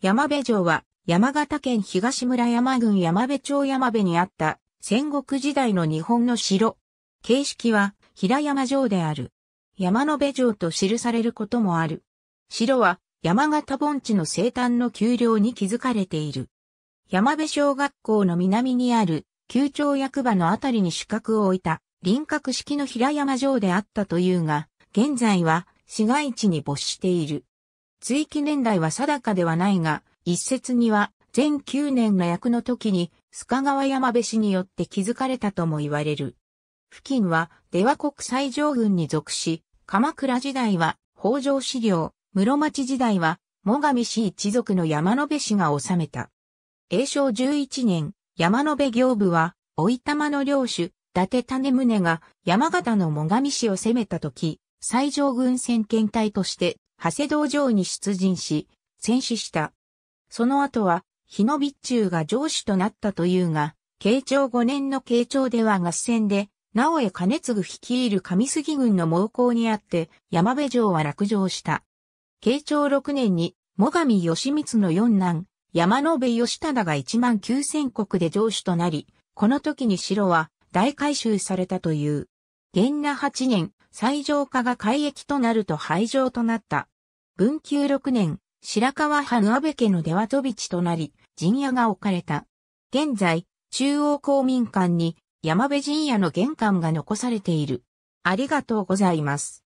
山辺城は山形県東村山郡山辺町山辺にあった戦国時代の日本の城。形式は平山城である。山の辺城と記されることもある。城は山形盆地の西端の丘陵に築かれている。山辺小学校の南にある宮町役場のあたりに主角を置いた輪郭式の平山城であったというが、現在は市街地に没している。追記年代は定かではないが、一説には、全9年の役の時に、須賀川山部氏によって築かれたとも言われる。付近は、出羽国最上軍に属し、鎌倉時代は、北条氏領、室町時代は、最上氏一族の山野辺氏が治めた。永正11年、山野辺行部は、おいたまの領主、伊達種宗が山形の最上氏を攻めた時、最上軍先遣隊として長谷道場に出陣し、戦死した。その後は、日野備中が上司となったというが、慶長5年の慶長では合戦で、直江兼次率いる上杉軍の猛攻にあって、山部城は落城した。慶長6年に、最上義光の四男、山野部義忠が1万9000国で城主となり、この時に城は大改修されたという。元那8年、最上化が海域となると廃城となった。文久6年、白川藩安部家の出は飛び地となり、陣屋が置かれた。現在、中央公民館に山部陣屋の玄関が残されている。ありがとうございます。